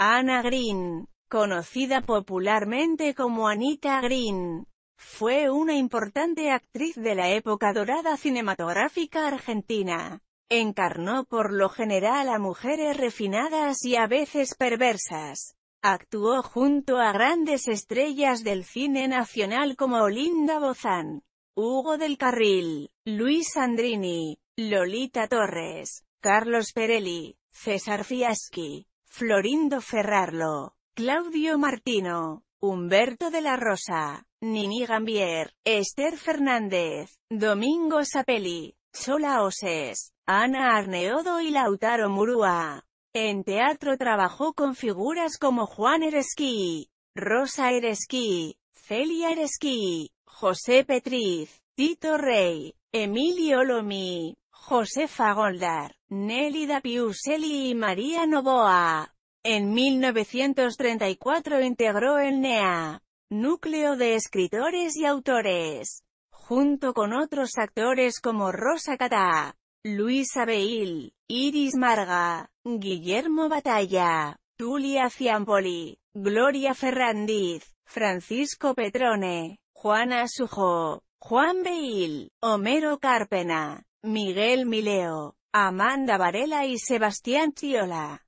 Ana Green, conocida popularmente como Anita Green, fue una importante actriz de la época dorada cinematográfica argentina. Encarnó por lo general a mujeres refinadas y a veces perversas. Actuó junto a grandes estrellas del cine nacional como Olinda Bozán, Hugo del Carril, Luis Andrini, Lolita Torres, Carlos Perelli, César Fiaschi, Florindo Ferrarlo, Claudio Martino, Humberto de la Rosa, Nini Gambier, Esther Fernández, Domingo Sapelli, Sola Oses, Ana Arneodo y Lautaro Murúa. En teatro trabajó con figuras como Juan Eresquí, Rosa Eresquí, Celia Eresquí, José Petriz, Tito Rey, Emilio Lomi, Josefa Goldar, Nelly Piuselli y María Novoa. En 1934 integró el NEA, Núcleo de Escritores y Autores, junto con otros actores como Rosa Catá, Luisa Beil, Iris Marga, Guillermo Batalla, Tulia Ciampoli, Gloria Ferrandiz, Francisco Petrone, Juana Sujo, Juan Beil, Homero Carpena, Miguel Mileo, Amanda Varela y Sebastián Chiola.